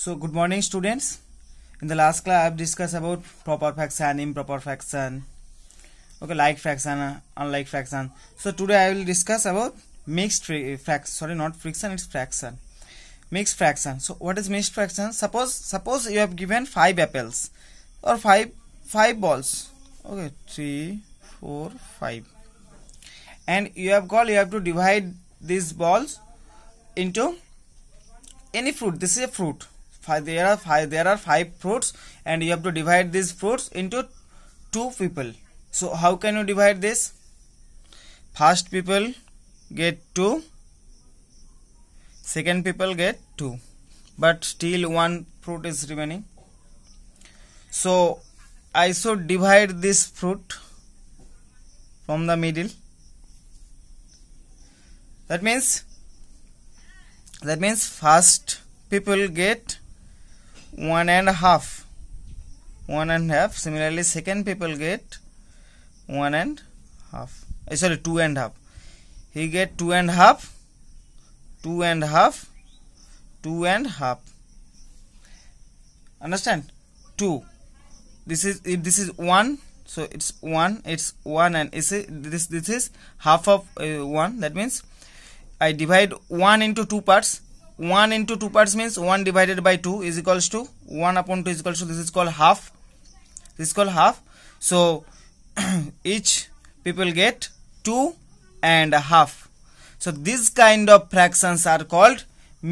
So good morning students. In the last class I have discussed about proper fraction, improper fraction, okay like fraction, uh, unlike fraction. So today I will discuss about mixed eh, fraction, sorry not friction it's fraction. Mixed fraction. So what is mixed fraction? Suppose suppose you have given 5 apples or 5 5 balls. Okay 3 4 5 and you have got you have to divide these balls into any fruit this is a fruit five, there are five there are five fruits and you have to divide these fruits into two people so how can you divide this first people get two second people get two but still one fruit is remaining so I should divide this fruit from the middle that means that means first people get one and half one and half similarly second people get one and half uh, sorry two and half he get two and half two and half two and half understand two this is if this is one so it's one it's one and is this this is half of uh, one that means i divide one into two parts 1 into 2 parts means 1 divided by 2 is equals to 1 upon 2 is equals to this is called half this is called half so each people get 2 and a half so this kind of fractions are called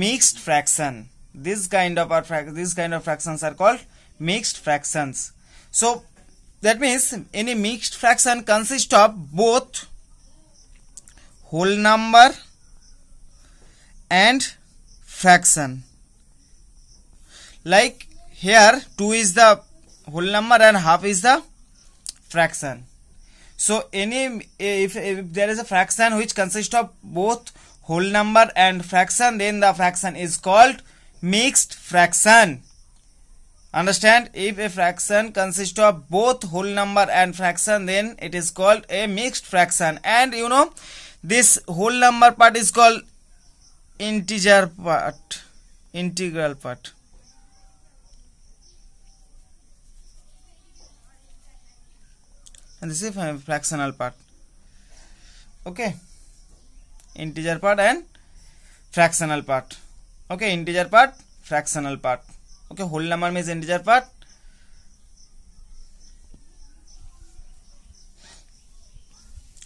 mixed fraction this kind of are this kind of fractions are called mixed fractions so that means any mixed fraction consists of both whole number and fraction like here 2 is the whole number and half is the fraction so any if, if there is a fraction which consists of both whole number and fraction then the fraction is called mixed fraction understand if a fraction consists of both whole number and fraction then it is called a mixed fraction and you know this whole number part is called integer part integral part and this is fractional part okay integer part and fractional part okay integer part fractional part okay whole number means integer part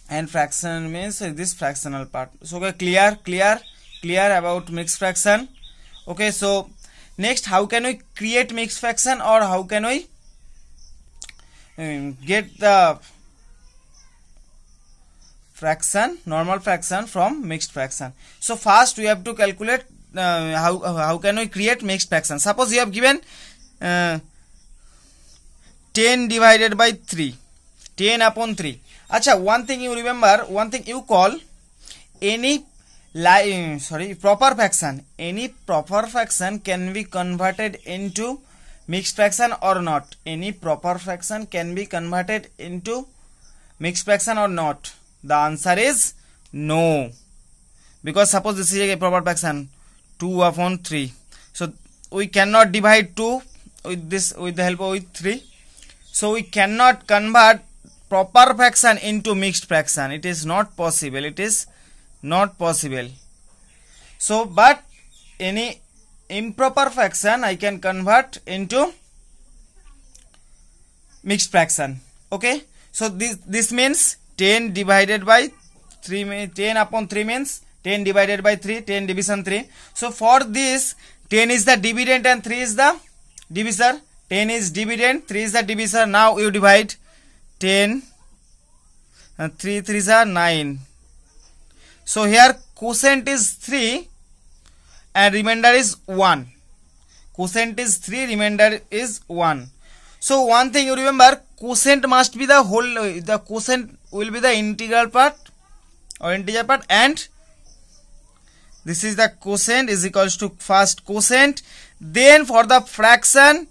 and fraction means this fractional part so okay clear clear clear about mixed fraction okay so next how can we create mixed fraction or how can we get the fraction normal fraction from mixed fraction so first we have to calculate uh, how how can we create mixed fraction suppose you have given uh, 10 divided by 3 10 upon 3 acha one thing you remember one thing you call any lie sorry proper fraction any proper fraction can be converted into mixed fraction or not any proper fraction can be converted into mixed fraction or not the answer is no because suppose this is a proper fraction 2 upon 3 so we cannot divide 2 with this with the help of with 3 so we cannot convert proper fraction into mixed fraction it is not possible it is not possible so but any improper fraction I can convert into mixed fraction okay so this this means 10 divided by 3 10 upon 3 means 10 divided by 3 10 division 3 so for this 10 is the dividend and 3 is the divisor 10 is dividend 3 is the divisor now you divide 10 and 3 3 is 9 so here quotient is 3 and remainder is 1. Quotient is 3, remainder is 1. So one thing you remember, quotient must be the whole, the quotient will be the integral part or integer part and this is the quotient is equals to first quotient. Then for the fraction,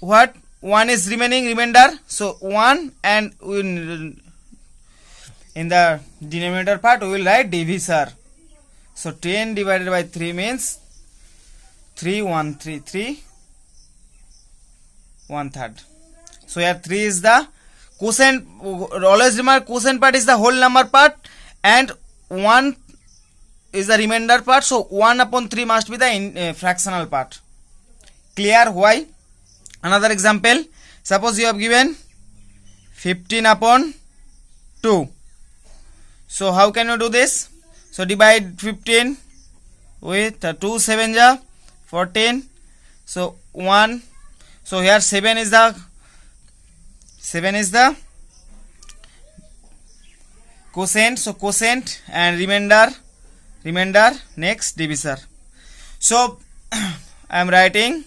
what? 1 is remaining remainder. So 1 and in the denominator part we will write divisor so 10 divided by 3 means 3 1 3 3 1 third so here 3 is the quotient always remember quotient part is the whole number part and 1 is the remainder part so 1 upon 3 must be the in, uh, fractional part clear why another example suppose you have given 15 upon 2 so how can you do this so divide 15 with uh, 2 7 ja 14 so 1 so here 7 is the 7 is the quotient so quotient and remainder remainder next divisor so i am writing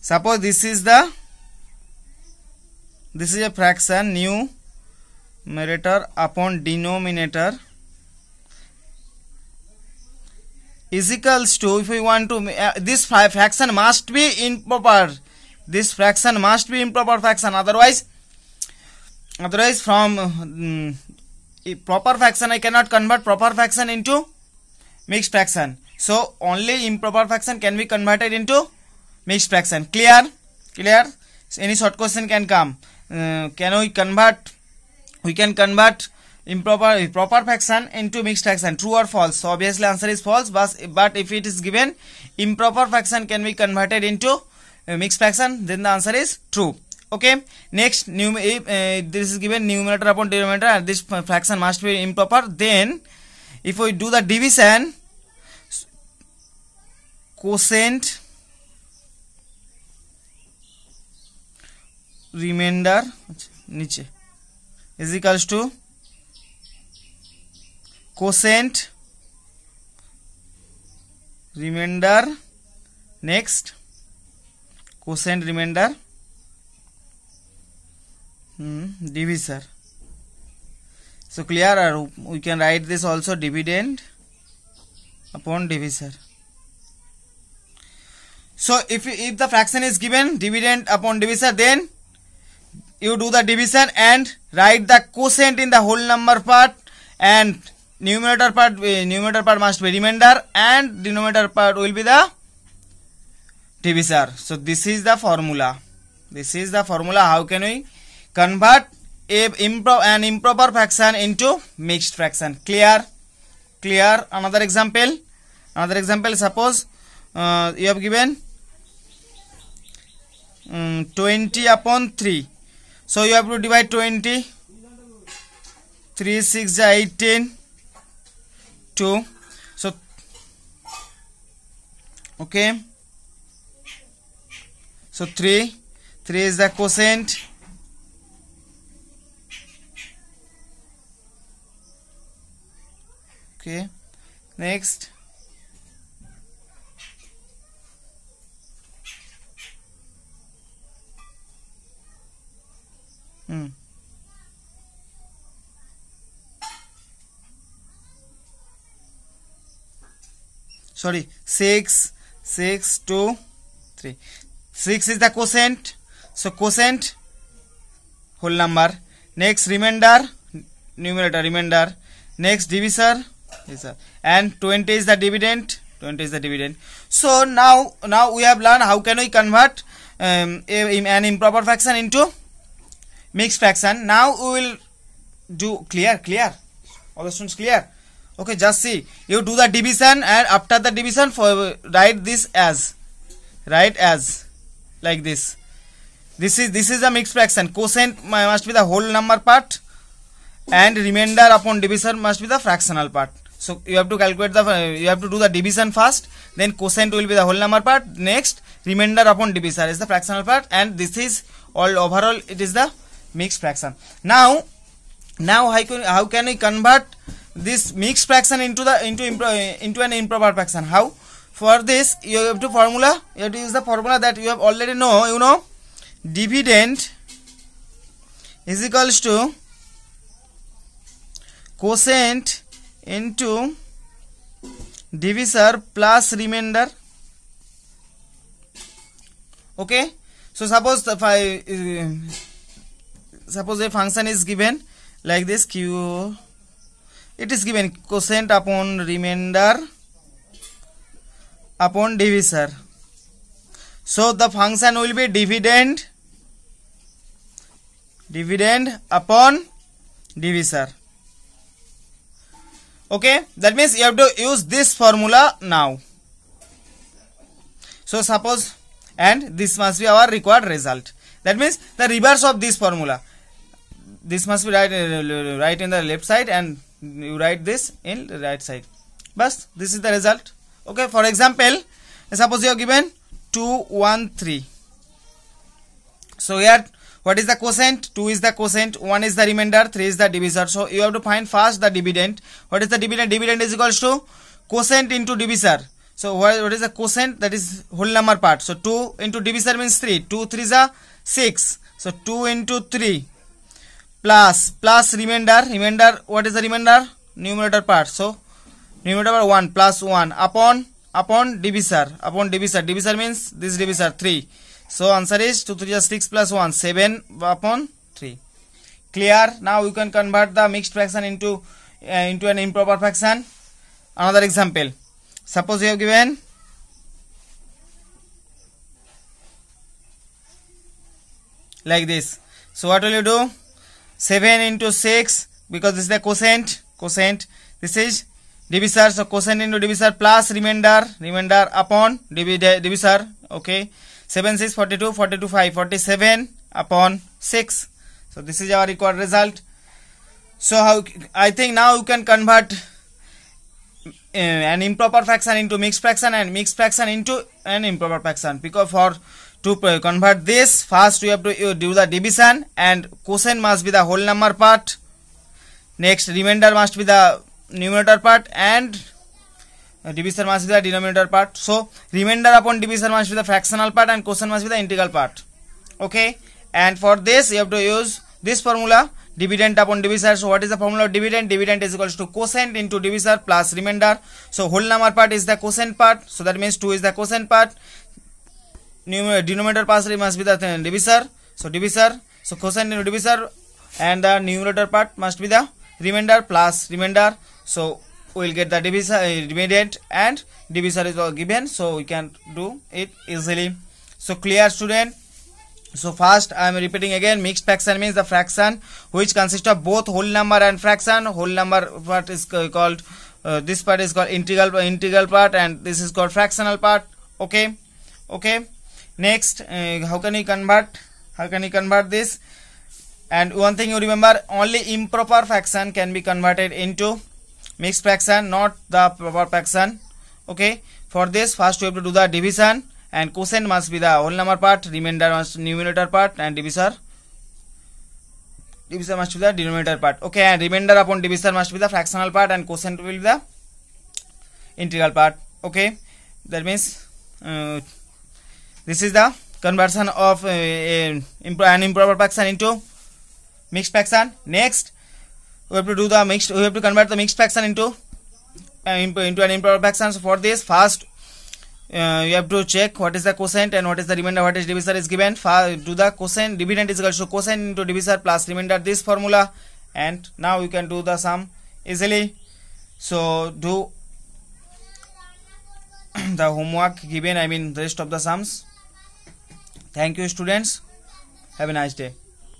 suppose this is the this is a fraction new numerator upon denominator is equals to if we want to uh, this fraction must be improper this fraction must be improper fraction otherwise otherwise from um, proper fraction I cannot convert proper fraction into mixed fraction so only improper fraction can be converted into mixed fraction clear clear any short question can come uh, can we convert we can convert improper proper fraction into mixed fraction true or false so obviously answer is false but but if it is given improper fraction can be converted into mixed fraction then the answer is true okay next num if uh, this is given numerator upon denominator and this fraction must be improper then if we do the division quotient remainder नीचे is equals to quotient remainder next quotient remainder hmm, divisor so clear or uh, we can write this also dividend upon divisor so if if the fraction is given dividend upon divisor then you do the division and write the quotient in the whole number part and numerator part uh, numerator part must be remainder and denominator part will be the divisor so this is the formula this is the formula how can we convert a impro an improper fraction into mixed fraction clear clear another example another example suppose uh, you have given um, 20 upon 3 so you have to divide 20 3 6 18 2 so okay so 3 3 is the quotient okay next sorry 6 6 2 3 6 is the quotient so quotient whole number next remainder numerator remainder next divisor yes sir and 20 is the dividend 20 is the dividend so now now we have learned how can we convert um, a, an improper fraction into mixed fraction now we will do clear clear all the students clear okay just see you do the division and after the division for write this as write as like this this is this is a mixed fraction quotient must be the whole number part and remainder upon division must be the fractional part so you have to calculate the you have to do the division first then quotient will be the whole number part next remainder upon divisor is the fractional part and this is all overall it is the mixed fraction now now how can, how can we convert this mixed fraction into the into into an improper fraction how for this you have to formula you have to use the formula that you have already know you know dividend is equals to quotient into divisor plus remainder okay so suppose if i uh, suppose a function is given like this q it is given quotient upon remainder upon divisor so the function will be dividend dividend upon divisor okay that means you have to use this formula now so suppose and this must be our required result that means the reverse of this formula this must be right uh, right in the left side and you write this in the right side but this is the result okay for example suppose you are given 2 1 3 so here what is the quotient 2 is the quotient 1 is the remainder 3 is the divisor so you have to find first the dividend what is the dividend dividend is equals to quotient into divisor so what, what is the quotient that is whole number part so 2 into divisor means 3 2 3 is a 6 so 2 into 3 plus plus remainder remainder what is the remainder numerator part so numerator part 1 plus 1 upon upon divisor upon divisor divisor means this divisor 3 so answer is 2 3 6 plus 1 7 upon 3 clear now you can convert the mixed fraction into uh, into an improper fraction another example suppose you have given like this so what will you do 7 into 6 because this is the quotient quotient this is divisor so quotient into divisor plus remainder remainder upon divisor okay 7 6 42 42 5 47 upon 6 so this is our required result so how i think now you can convert uh, an improper fraction into mixed fraction and mixed fraction into an improper fraction because for to uh, convert this first we have to uh, do the division and cosine must be the whole number part next remainder must be the numerator part and uh, division must be the denominator part so remainder upon division must be the fractional part and cosine must be the integral part okay and for this you have to use this formula dividend upon divisor so what is the formula of dividend dividend is equals to cosine into divisor plus remainder so whole number part is the cosine part so that means 2 is the cosine part denominator part must be the divisor so divisor so cosine into divisor and the numerator part must be the remainder plus remainder so we'll get the divisor uh, and divisor is all given so we can do it easily so clear student so first i am repeating again mixed fraction means the fraction which consists of both whole number and fraction whole number part is called uh, this part is called integral integral part and this is called fractional part okay okay next uh, how can you convert how can you convert this and one thing you remember only improper fraction can be converted into mixed fraction not the proper fraction okay for this first you have to do the division and quotient must be the whole number part remainder must numerator part and divisor divisor must be the denominator part okay and remainder upon divisor must be the fractional part and quotient will be the integral part okay that means uh, this is the conversion of uh, uh an improper fraction into mixed fraction. Next, we have to do the mixed. We have to convert the mixed fraction into uh, into an improper fraction. So for this, first uh, you have to check what is the quotient and what is the remainder. What is divisor is given. First, do the quotient. Dividend is equal to quotient into divisor plus remainder. This formula, and now you can do the sum easily. So do the homework given. I mean the rest of the sums thank you students have a nice day